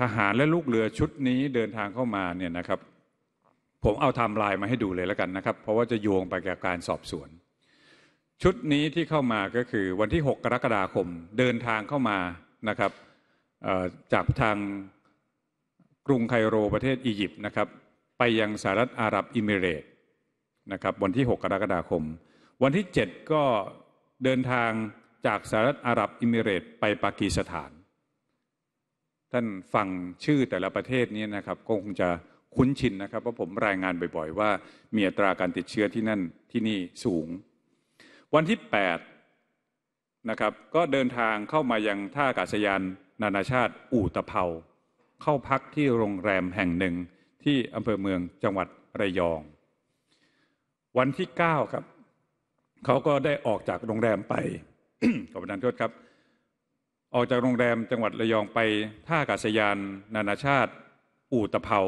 ทหารและลูกเรือชุดนี้เดินทางเข้ามาเนี่ยนะครับผมเอาไทม์ไลน์มาให้ดูเลยแล้วกันนะครับเพราะว่าจะโยงไปกับการสอบสวน ชุดนี้ที่เข้ามาก็คือวันที่ 6 กรกฎาคมเดินทางเข้ามานะครับจากทางกรุงไคโรประเทศอียิปต์นะครับไปยังสหรัฐอาหรับอิมิเรตนะครับวันที่ 6 กรกฎาคม วันที่ 7 ก็เดินทางจากสหรัฐอาหรับอิมิเรต ไปปากีสถานท่านฟังชื่อแต่ละประเทศนี้นะครับ ก็คงจะคุ้นชินนะครับเพราะผมรายงานบ่อยๆ ว่า มีอัตราการติดเชื้อที่นั่นที่นี่สูง วันที่8นะครับก็เดินทางเข้ามายังท่าอากาศยานนานาชาติอู่ตะเภา เข้าพักที่โรงแรมแห่งหนึ่งที่อำเภอเมืองจังหวัดระยอง วันที่9ครับเขาก็ได้ออกจากโรงแรมไปขอบคุณท่านโทษครับออกจากโรงแรมจังหวัดระยองไปท่าอากาศยานนานาชาติอู่ตะเภา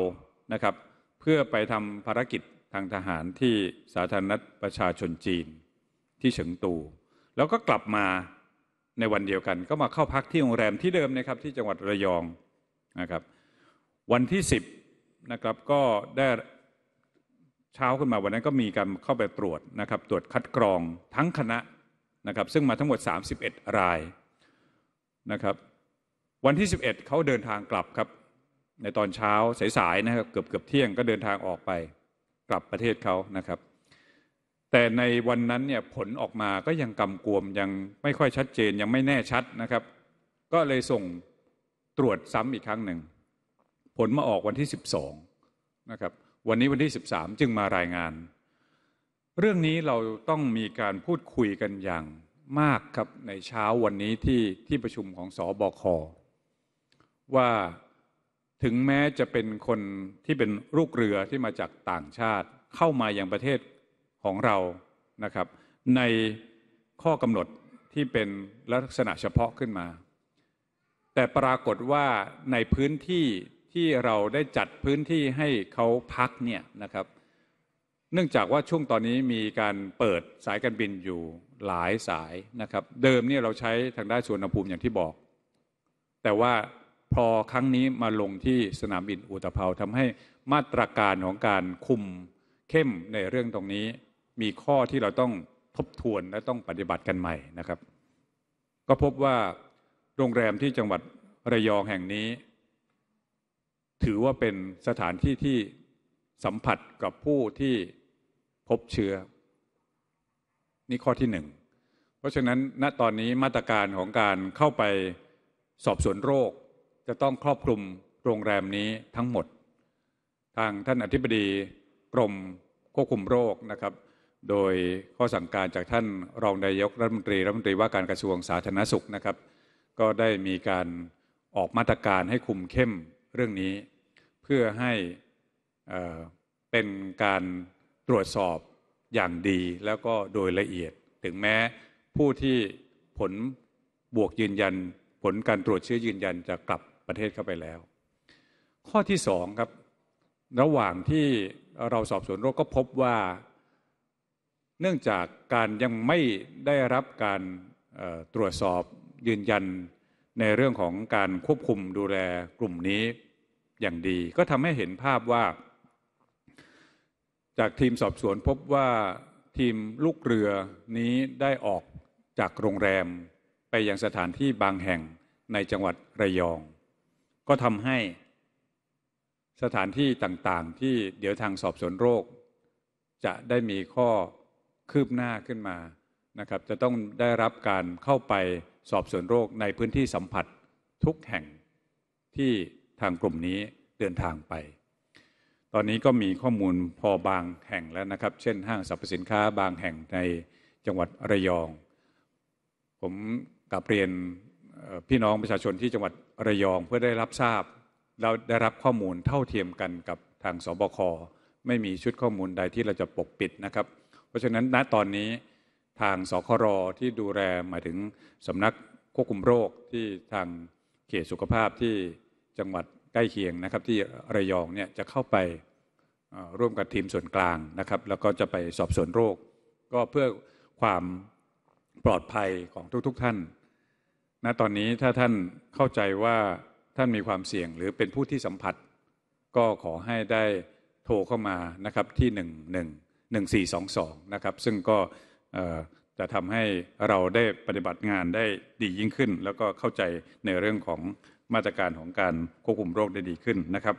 นะครับเพื่อไปทำภารกิจทางทหารที่สาธารณรัฐประชาชนจีนที่เฉิงตู แล้วก็กลับมาในวันเดียวกัน ก็มาเข้าพักที่โรงแรมที่เดิมนะครับที่จังหวัดระยองนะครับวันที่ 10นะครับก็ได้เช้าขึ้นมาวันนั้นก็มีการเข้าไปตรวจนะครับตรวจคัดกรองทั้งคณะนะครับซึ่งมาทั้งหมด 31 รายนะครับวันที่ 11เขาเดินทางกลับครับ ในตอนเช้าสายๆนะครับเกือบเกือบเที่ยงก็เดินทางออกไป กลับประเทศเขานะครับ แต่ในวันนั้นเนี่ยผลออกมาก็ยังกำกวมยังไม่ค่อยชัดเจนยังไม่แน่ชัดนะครับ ก็เลยส่งตรวจซ้ำอีกครั้งหนึ่งผลมาออกวันที่12นะครับวันนี้วันที่13จึงมารายงาน เรื่องนี้เราต้องมีการพูดคุยกันอย่างมากครับในเช้าวันนี้ที่ที่ประชุมของสอบอคว่าถึงแม้จะเป็นคนที่เป็นลูกเรือที่มาจากต่างชาติเข้ามาอย่างประเทศของเรานะครับ ในข้อกำหนดที่เป็นลักษณะเฉพาะขึ้นมา แต่ปรากฏว่าในพื้นที่ที่เราได้จัดพื้นที่ให้เขาพักเนี่ยนะครับเนื่องจากว่าช่วงตอนนี้มีการเปิดสายการบินอยู่หลายสายนะครับ เดิมเนี่ยเราใช้ทางด้านสุวรรณภูมิอย่างที่บอก แต่ว่าพอครั้งนี้มาลงที่สนามบินอุตภเปาทำให้มาตรการของการคุมเข้มในเรื่องตรงนี้ มีข้อที่เราต้องทบทวนและต้องปฏิบัติกันใหม่นะครับ ก็พบว่าโรงแรมที่จังหวัดระยองแห่งนี้ ถือว่าเป็นสถานที่ที่สัมผัสกับผู้ที่พบเชื้อนี่ข้อที่หนึ่งเพราะฉะนั้นณตอนนี้มาตรการของการเข้าไปสอบสวนโรค จะต้องครอบคลุมโรงแรมนี้ทั้งหมด ทางท่านอธิบดี กรมควบคุมโรคนะครับ โดยข้อสั่งการจากท่าน รองนายกรัฐมนตรี รัฐมนตรีว่าการกระทรวงสาธารณสุขนะครับ ก็ได้มีการออกมาตรการให้คุมเข้มเรื่องนี้ เพื่อให้เป็นการตรวจสอบอย่างดีแล้วก็โดยละเอียด ถึงแม้ผู้ที่ผลบวกยืนยัน ผลการตรวจเชื้อยืนยันจะกลับประเทศเข้าไปแล้ว ข้อที่สองครับระหว่างที่เราสอบสวนโรคก็พบว่าเนื่องจากการยังไม่ได้รับการตรวจสอบยืนยันในเรื่องของการควบคุมดูแลกลุ่มนี้อย่างดี ก็ทำให้เห็นภาพว่าจากทีมสอบสวนพบว่าทีมลูกเรือนี้ได้ออกจากโรงแรม ไปยังสถานที่บางแห่งในจังหวัดระยอง ก็ทำให้สถานที่ต่างๆ ที่เดี๋ยวทางสอบสวนโรคจะได้มีข้อคืบหน้าขึ้นมานะครับ จะต้องได้รับการเข้าไปสอบสวนโรคในพื้นที่สัมผัสทุกแห่งที่ทางกลุ่มนี้เดินทางไปตอนนี้ก็มีข้อมูลพอบางแห่งแล้วนะครับ เช่น ห้างสรรพสินค้าบางแห่งในจังหวัดระยอง ผมกลับเรียนพี่น้องประชาชนที่จังหวัดระยองเพื่อได้รับทราบเราได้รับข้อมูลเท่าเทียมกันกับทางสบคไม่มีชุดข้อมูลใดที่เราจะปกปิดนะครับ เพราะฉะนั้นณตอนนี้ทางสครที่ดูแลหมายถึงสำนักควบคุมโรคที่ทางเขตสุขภาพที่จังหวัดใกล้เคียงนะครับที่ระยองเนี่ยจะเข้าไปร่วมกับทีมส่วนกลางนะครับแล้วก็จะไปสอบสวนโรค ก็เพื่อความปลอดภัยของทุกๆทท่านณตอนนี้ถ้าท่านเข้าใจว่าท่านมีความเสี่ยงหรือเป็นผู้ที่สัมผัส ก็ขอให้ได้โทรเข้ามานะครับที่1 1 1 4 2 2นะครับซึ่งก็จะทำให้เราได้ปฏิบัติงานได้ดียิ่งขึ้น แล้วก็เข้าใจในเรื่องของมาตรการของการควบคุมโรคได้ดีขึ้นนะครับ